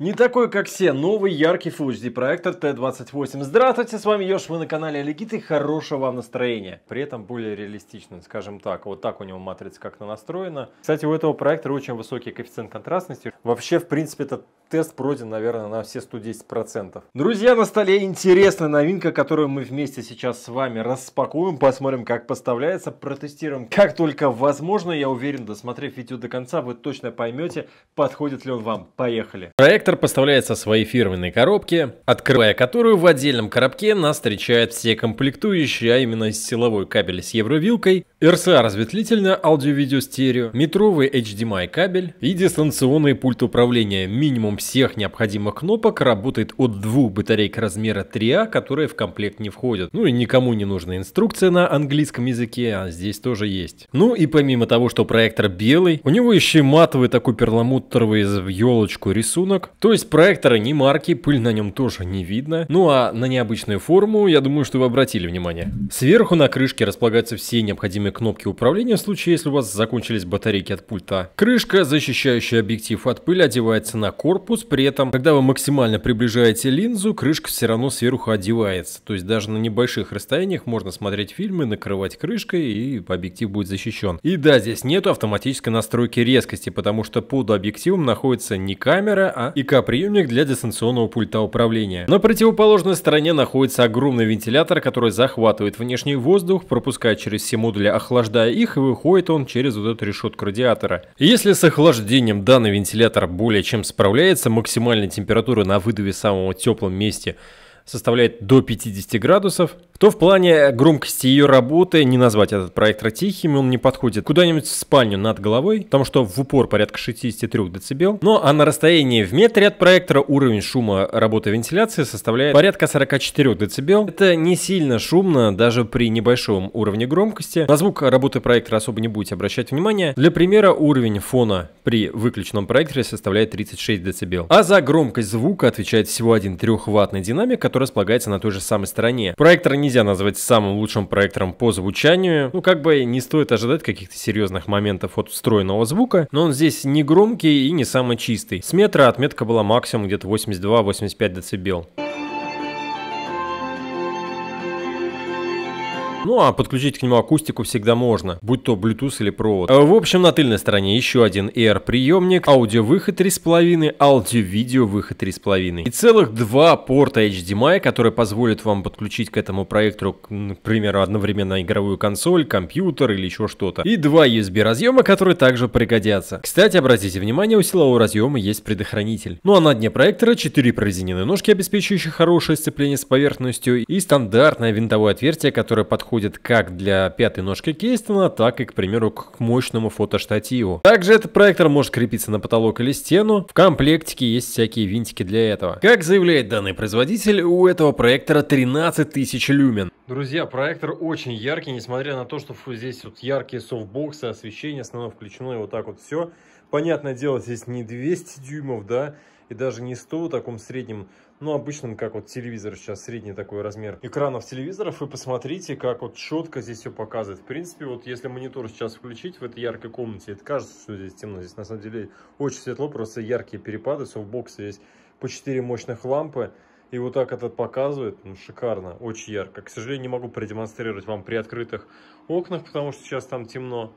Не такой, как все, новый яркий Full HD проектор T28. Здравствуйте, с вами Ёж, вы на канале Легит и хорошего вам настроения. При этом более реалистичный, скажем так. Вот так у него матрица как-то настроена. Кстати, у этого проектора очень высокий коэффициент контрастности. Вообще, в принципе, этот тест пройден, наверное, на все 110%. Друзья, на столе интересная новинка, которую мы вместе сейчас с вами распакуем, посмотрим, как поставляется, протестируем как только возможно. Я уверен, досмотрев видео до конца, вы точно поймете, подходит ли он вам. Поехали. Проектор Коллектор поставляется в своей фирменной коробке, открывая которую в отдельном коробке нас встречают все комплектующие, а именно силовой кабель с евровилкой, rca разветвительная, аудио аудио-видео-стерео, метровый HDMI эм кабель и дистанционный пульт управления. Минимум всех необходимых кнопок работает от двух батареек размера 3А, которые в комплект не входят. Ну и никому не нужна инструкция на английском языке, а здесь тоже есть. Ну и помимо того, что проектор белый, у него еще матовый такой перламутровый в елочку рисунок, то есть проектора не марки, пыль на нем тоже не видно. Ну а на необычную форму, я думаю, что вы обратили внимание. Сверху на крышке располагаются все необходимые кнопки управления в случае, если у вас закончились батарейки от пульта. Крышка, защищающая объектив от пыли, одевается на корпус, при этом, когда вы максимально приближаете линзу, крышка все равно сверху одевается. То есть даже на небольших расстояниях можно смотреть фильмы, накрывать крышкой и объектив будет защищен. И да, здесь нету автоматической настройки резкости, потому что под объективом находится не камера, а и... ИК-приемник для дистанционного пульта управления. На противоположной стороне находится огромный вентилятор, который захватывает внешний воздух, пропускает через все модули, охлаждая их, и выходит он через вот эту решетку радиатора. Если с охлаждением данный вентилятор более чем справляется, максимальная температура на выдаве самого теплом месте составляет до 50 градусов, то в плане громкости ее работы не назвать этот проектор тихим, он не подходит куда-нибудь в спальню над головой, потому что в упор порядка 63 дБ, ну а на расстоянии в метре от проектора уровень шума работы вентиляции составляет порядка 44 дБ. Это не сильно шумно даже при небольшом уровне громкости. На звук работы проектора особо не будете обращать внимания. Для примера уровень фона при выключенном проекторе составляет 36 дБ. А за громкость звука отвечает всего один 3-ваттный динамик, который располагается на той же самой стороне. Проектор не нельзя назвать самым лучшим проектором по звучанию. Ну, как бы не стоит ожидать каких-то серьезных моментов от встроенного звука, но он здесь не громкий и не самый чистый. С метра отметка была максимум где-то 82-85 дБ. Ну а подключить к нему акустику всегда можно, будь то Bluetooth или провод. Э, в общем, на тыльной стороне еще один AR приемник, аудио аудиовыход 3.5, аудио-видео выход 3.5. И целых два порта HDMI, которые позволят вам подключить к этому проектору, к примеру, одновременно игровую консоль, компьютер или еще что-то. И два USB разъема, которые также пригодятся. Кстати, обратите внимание, у силового разъема есть предохранитель. Ну а на дне проектора 4 прорезиненные ножки, обеспечивающие хорошее сцепление с поверхностью, и стандартное винтовое отверстие, которое подходит подходит как для пятой ножки Кейстона, так и, к примеру, к мощному фотоштативу. Также этот проектор может крепиться на потолок или стену. В комплектике есть всякие винтики для этого. Как заявляет данный производитель, у этого проектора 13 тысяч люмен. Друзья, проектор очень яркий, несмотря на то, что здесь вот яркие софтбоксы, освещение основное включено и вот так вот все. Понятное дело, здесь не 200 дюймов, да, и даже не 100 в таком среднем ну, обычным, как вот телевизор сейчас, средний такой размер экранов телевизоров, и посмотрите, как вот четко здесь все показывает. В принципе, вот если монитор сейчас включить в этой яркой комнате, это кажется, что здесь темно, здесь на самом деле очень светло, просто яркие перепады, софтбоксы есть по 4 мощных лампы, и вот так этот показывает, ну, шикарно, очень ярко. К сожалению, не могу продемонстрировать вам при открытых окнах, потому что сейчас там темно.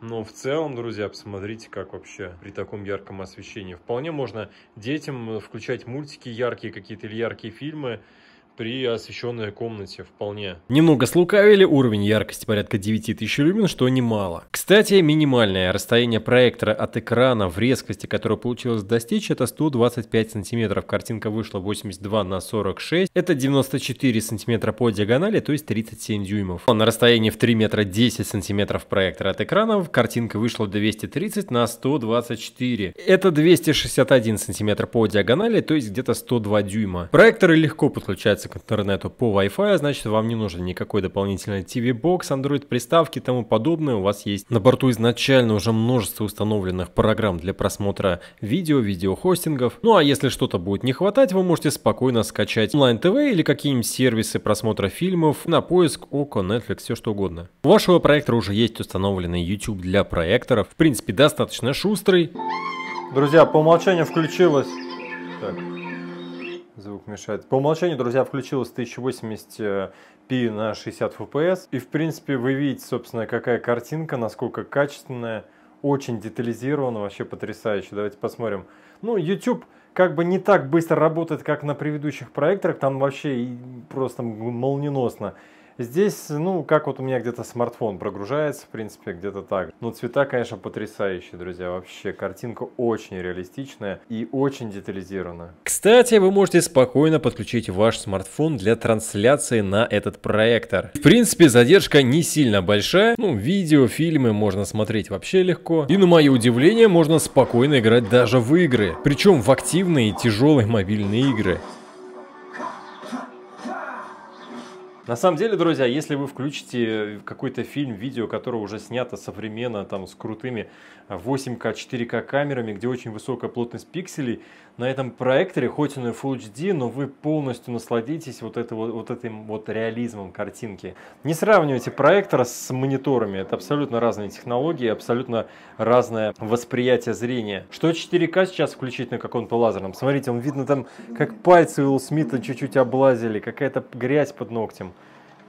Но в целом, друзья, посмотрите, как вообще при таком ярком освещении. Вполне можно детям э, включать мультики яркие какие-то или яркие фильмы при освещенной комнате вполне. Немного слукавили, уровень яркости порядка 9000 люмен, что немало. Кстати, минимальное расстояние проектора от экрана в резкости, которую получилось достичь, это 125 сантиметров. Картинка вышла 82 на 46. Это 94 сантиметра по диагонали, то есть 37 дюймов. На расстоянии в 3 метра 10 сантиметров проектора от экрана картинка вышла 230 на 124. Это 261 сантиметр по диагонали, то есть где-то 102 дюйма. Проекторы легко подключаются к интернету по Wi-Fi, значит вам не нужен никакой дополнительный TV-бокс, Android-приставки и тому подобное. У вас есть на борту изначально уже множество установленных программ для просмотра видео, видеохостингов. Ну а если что-то будет не хватать, вы можете спокойно скачать онлайн-ТВ или какие-нибудь сервисы просмотра фильмов, на поиск, ОКО, Netflix, все что угодно. У вашего проектора уже есть установленный YouTube для проекторов, в принципе достаточно шустрый. Друзья, по умолчанию включилось. Так будет По умолчанию, друзья, включилось 1080p на 60 fps. И, в принципе, вы видите, собственно, какая картинка, насколько качественная, очень детализирована, вообще потрясающе. Давайте посмотрим. Ну, YouTube как бы не так быстро работает, как на предыдущих проекторах, там вообще просто молниеносно. Здесь, ну, как вот у меня где-то смартфон прогружается, в принципе, где-то так. Но цвета, конечно, потрясающие, друзья. Вообще, картинка очень реалистичная и очень детализирована. Кстати, вы можете спокойно подключить ваш смартфон для трансляции на этот проектор. В принципе, задержка не сильно большая. Ну, видео, фильмы можно смотреть вообще легко. И на мое удивление, можно спокойно играть даже в игры. Причем в активные тяжелые мобильные игры. На самом деле, друзья, если вы включите какой-то фильм, видео, которое уже снято современно, там, с крутыми 8К, 4К камерами, где очень высокая плотность пикселей, на этом проекторе, хоть он и Full HD, но вы полностью насладитесь вот, это, вот, вот этим вот реализмом картинки. Не сравнивайте проектора с мониторами, это абсолютно разные технологии, абсолютно разное восприятие зрения. Что 4К сейчас включить на каком-то лазерном? Смотрите, он видно там, как пальцы Уилл Смита чуть-чуть облазили, какая-то грязь под ногтем.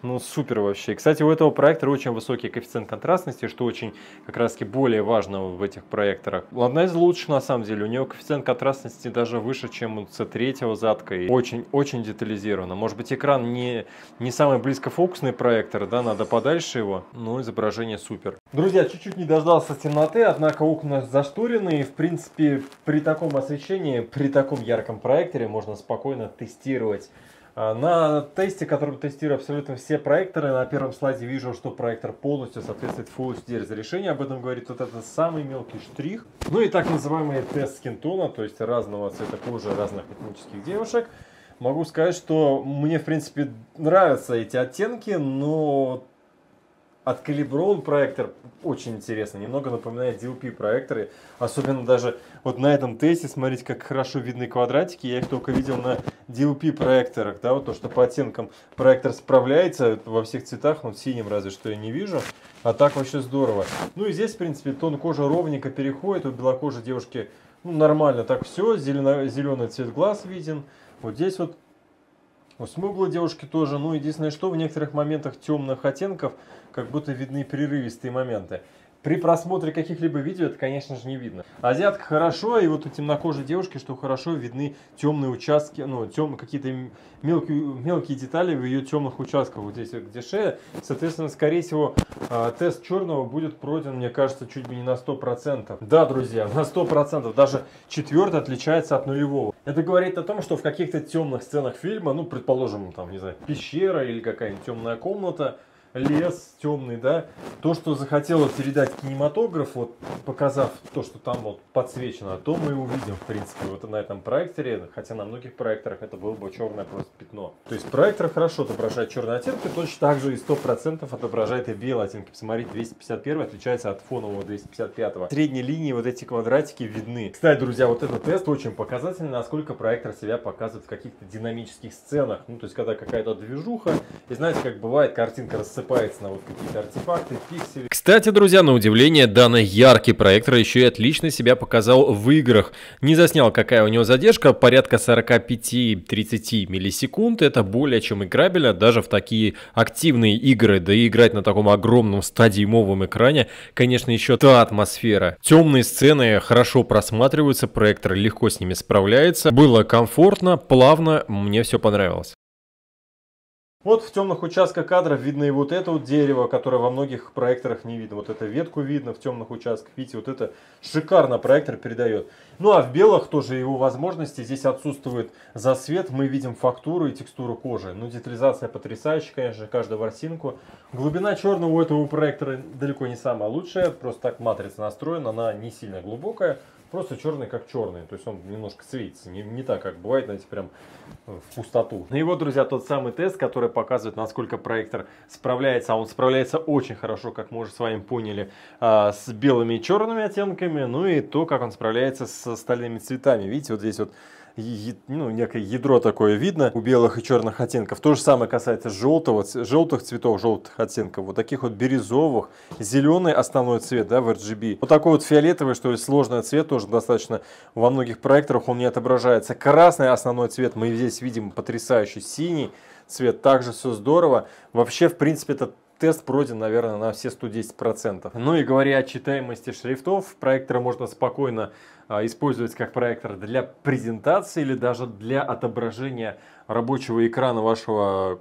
Ну, супер вообще. Кстати, у этого проектора очень высокий коэффициент контрастности, что очень как раз-таки более важно в этих проекторах. Одна из лучших, на самом деле. У него коэффициент контрастности даже выше, чем у C3 задка. И очень-очень детализировано. Может быть, экран не, не самый близкофокусный проектор, да, надо подальше его, но изображение супер. Друзья, чуть-чуть не дождался темноты, однако окна зашторены. И, в принципе, при таком освещении, при таком ярком проекторе можно спокойно тестировать а, на тесте, который тестирую абсолютно все проекторы, на первом слайде вижу, что проектор полностью соответствует Full HD разрешению. Об этом говорит вот этот самый мелкий штрих. Ну и так называемый тест скинтона, то есть разного цвета кожи разных этнических девушек. Могу сказать, что мне, в принципе, нравятся эти оттенки, но откалиброван проектор, очень интересно, немного напоминает DLP проекторы, особенно даже вот на этом тесте, смотрите, как хорошо видны квадратики, я их только видел на DLP проекторах, да, вот то, что по оттенкам проектор справляется во всех цветах, вот синим разве что я не вижу, а так вообще здорово. Ну и здесь, в принципе, тон кожи ровненько переходит, у белокожей девушки ну, нормально так все, зеленый зеленый цвет глаз виден, вот здесь вот Смуглые девушки тоже. Ну, единственное, что в некоторых моментах темных оттенков как будто видны прерывистые моменты. При просмотре каких-либо видео это, конечно же, не видно. Азиатка хорошо, и вот у темнокожей девушки, что хорошо видны темные участки, ну, тем, какие-то мелкие, мелкие детали в ее темных участках, вот здесь, где шея. Соответственно, скорее всего, а, тест черного будет пройден, мне кажется, чуть бы не на 100%. Да, друзья, на 100%. Даже четвертый отличается от нулевого. Это говорит о том, что в каких-то темных сценах фильма, ну, предположим, там, не знаю, пещера или какая-нибудь темная комната, лес темный, да. То, что захотелось передать кинематограф, вот показав то, что там вот подсвечено, то мы и увидим, в принципе, вот на этом проекторе, хотя на многих проекторах это было бы черное просто пятно. То есть проектор хорошо отображает черные оттенки, точно так же и 100% отображает и белые оттенки. Посмотрите, 251 отличается от фонового 255. Средние линии вот эти квадратики видны. Кстати, друзья, вот этот тест очень показательный, насколько проектор себя показывает в каких-то динамических сценах. Ну, то есть, когда какая-то движуха, и знаете, как бывает, картинка рассыпается рассыпается на вот какие-то артефакты, пиксели. Кстати, друзья, на удивление, данный яркий проектор еще и отлично себя показал в играх. Не заснял, какая у него задержка, порядка 45-30 миллисекунд. Это более чем играбельно, даже в такие активные игры. Да и играть на таком огромном стадиумовом экране, конечно, еще та атмосфера. Темные сцены хорошо просматриваются, проектор легко с ними справляется. Было комфортно, плавно, мне все понравилось. Вот в темных участках кадров видно и вот это вот дерево, которое во многих проекторах не видно. Вот эту ветку видно в темных участках. Видите, вот это шикарно проектор передает. Ну а в белых тоже его возможности. Здесь отсутствует засвет. Мы видим фактуру и текстуру кожи. Ну детализация потрясающая, конечно, каждую ворсинку. Глубина черного у этого проектора далеко не самая лучшая. Просто так матрица настроена. Она не сильно глубокая. Просто черный как черный, то есть он немножко светится, не, не так, как бывает, знаете, прям э, в пустоту. И ну, вот, друзья, тот самый тест, который показывает, насколько проектор справляется, а он справляется очень хорошо, как мы уже с вами поняли, а, с белыми и черными оттенками, ну и то, как он справляется с остальными цветами. Видите, вот здесь вот ну, некое ядро такое видно у белых и черных оттенков. То же самое касается желтого, желтых цветов, желтых оттенков, вот таких вот бирюзовых. Зеленый основной цвет, да, в RGB. Вот такой вот фиолетовый, что есть сложный цвет, тоже достаточно во многих проекторах он не отображается. Красный основной цвет мы здесь видим потрясающий синий цвет, также все здорово. Вообще, в принципе, этот тест пройден, наверное, на все 110%. Ну и говоря о читаемости шрифтов, проектора можно спокойно а, использовать как проектор для презентации или даже для отображения рабочего экрана вашего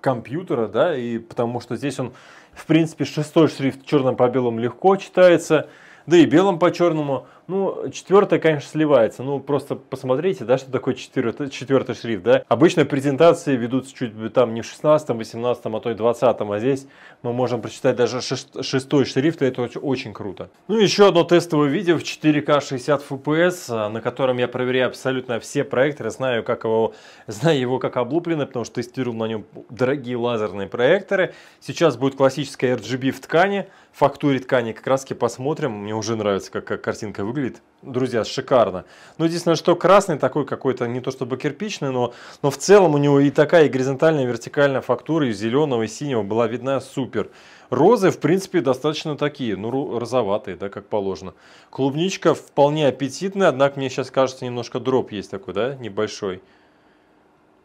компьютера, да, и потому что здесь он, в принципе, шестой шрифт черным по белому легко читается, да и белым по черному ну, четвертая, конечно, сливается. Ну, просто посмотрите, да, что такое четвертый, четвертый шрифт, да. Обычно презентации ведутся чуть там не в 16, 18, а то и 20, а здесь мы можем прочитать даже шестой шрифт, и это очень круто. Ну, еще одно тестовое видео в 4К 60 FPS, на котором я проверяю абсолютно все проекторы, знаю, как его, знаю его как облупленный, потому что тестировал на нем дорогие лазерные проекторы. Сейчас будет классическая RGB в ткани, фактуре ткани как раз посмотрим. Мне уже нравится, как, как картинка выглядит выглядит, друзья, шикарно. Но ну, единственное, что красный такой какой-то, не то чтобы кирпичный, но, но в целом у него и такая и горизонтальная, и вертикальная фактура, из зеленого, и синего была видна супер. Розы, в принципе, достаточно такие, ну, розоватые, да, как положено. Клубничка вполне аппетитная, однако мне сейчас кажется, немножко дроп есть такой, да, небольшой.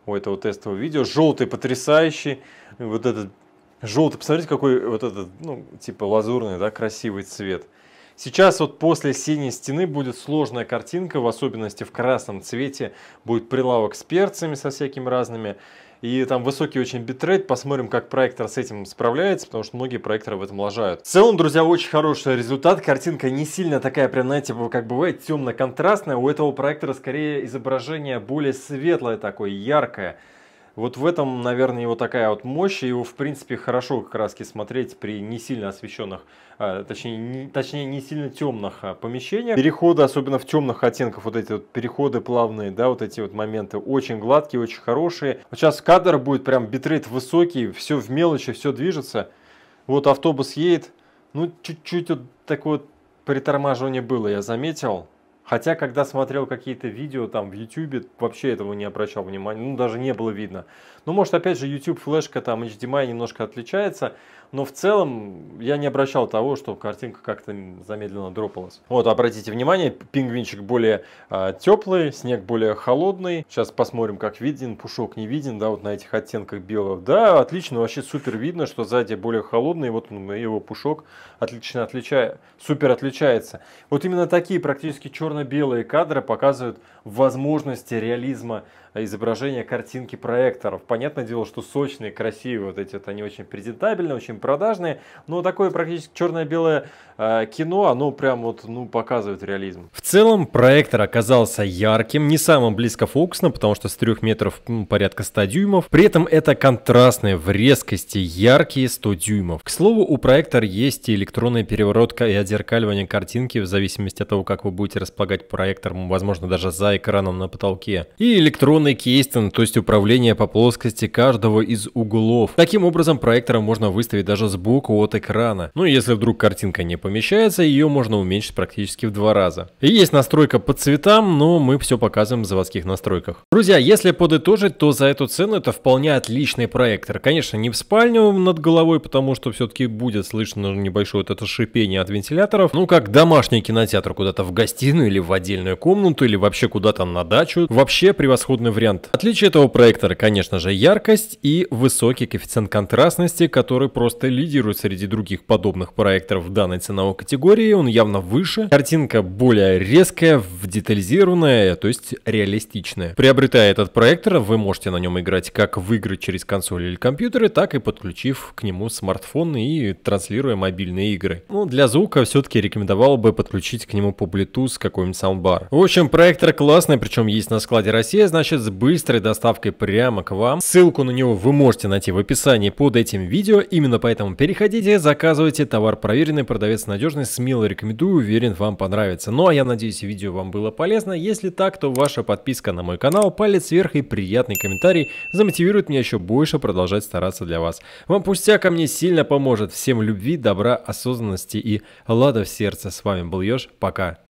У этого тестового видео. Желтый потрясающий. Вот этот желтый, посмотрите, какой вот этот, ну, типа лазурный, да, красивый цвет. Сейчас вот после синей стены будет сложная картинка, в особенности в красном цвете будет прилавок с перцами со всякими разными. И там высокий очень битрейт, посмотрим, как проектор с этим справляется, потому что многие проекторы в этом лажают. В целом, друзья, очень хороший результат. Картинка не сильно такая, прям, знаете, как бывает, темно-контрастная. У этого проектора скорее изображение более светлое такое, яркое. Вот в этом, наверное, его такая вот мощь, его, в принципе, хорошо как раз смотреть при не сильно освещенных, а, точнее, не, точнее, не сильно темных а, помещениях. Переходы, особенно в темных оттенках, вот эти вот переходы плавные, да, вот эти вот моменты, очень гладкие, очень хорошие. Вот сейчас кадр будет прям битрейт высокий, все в мелочи, все движется. Вот автобус едет, ну, чуть-чуть вот такое вот притормаживание было, я заметил. Хотя, когда смотрел какие-то видео там в YouTube, вообще этого не обращал внимания, ну даже не было видно. Ну, может, опять же, YouTube флешка, там, HDMI эм немножко отличается, но в целом я не обращал того, что картинка как-то замедленно дропалась. Вот, обратите внимание, пингвинчик более э, теплый, снег более холодный. Сейчас посмотрим, как виден, пушок не виден, да, вот на этих оттенках белого. Да, отлично, вообще супер видно, что сзади более холодный, вот он, его пушок отлично отличает, супер отличается. Вот именно такие практически черно-белые кадры показывают возможности реализма изображения картинки проекторов. Понятное дело, что сочные, красивые вот эти, вот они очень презентабельные, очень продажные, но такое практически черно-белое э, кино, оно прям вот, ну, показывает реализм. В целом, проектор оказался ярким, не самым близко фокусным, потому что с трех метров ну, порядка 100 дюймов. При этом это контрастные в резкости яркие 100 дюймов. К слову, у проектора есть и электронная переворотка и отзеркаливание картинки в зависимости от того, как вы будете располагать проектор, возможно, даже за экраном на потолке. И электронная электронный кейстен, то есть управление по плоскости каждого из углов. Таким образом, проектором можно выставить даже сбоку от экрана. Ну и если вдруг картинка не помещается, ее можно уменьшить практически в два раза. И есть настройка по цветам, но мы все показываем в заводских настройках. Друзья, если подытожить, то за эту цену это вполне отличный проектор. Конечно, не в спальню над головой, потому что все-таки будет слышно небольшое вот это шипение от вентиляторов. Ну, как домашний кинотеатр куда-то в гостиную или в отдельную комнату, или вообще куда-то на дачу. Вообще превосходный подобный вариант. Отличие этого проектора, конечно же, яркость и высокий коэффициент контрастности, который просто лидирует среди других подобных проекторов в данной ценовой категории. Он явно выше. Картинка более резкая, детализированная, то есть реалистичная. Приобретая этот проектор, вы можете на нем играть как в игры через консоль или компьютеры, так и подключив к нему смартфон и транслируя мобильные игры. Ну, для звука все-таки рекомендовал бы подключить к нему по Bluetooth какой-нибудь саундбар. В общем, проектор классный, причем есть на складе Россия, значит с быстрой доставкой прямо к вам. Ссылку на него вы можете найти в описании под этим видео. Именно поэтому переходите, заказывайте. Товар проверенный, продавец надежный. Смело рекомендую, уверен, вам понравится. Ну а я надеюсь, видео вам было полезно. Если так, то ваша подписка на мой канал, палец вверх и приятный комментарий замотивирует меня еще больше продолжать стараться для вас. Вам ко а мне сильно поможет. Всем любви, добра, осознанности и лада в сердце. С вами был Ёж. Пока.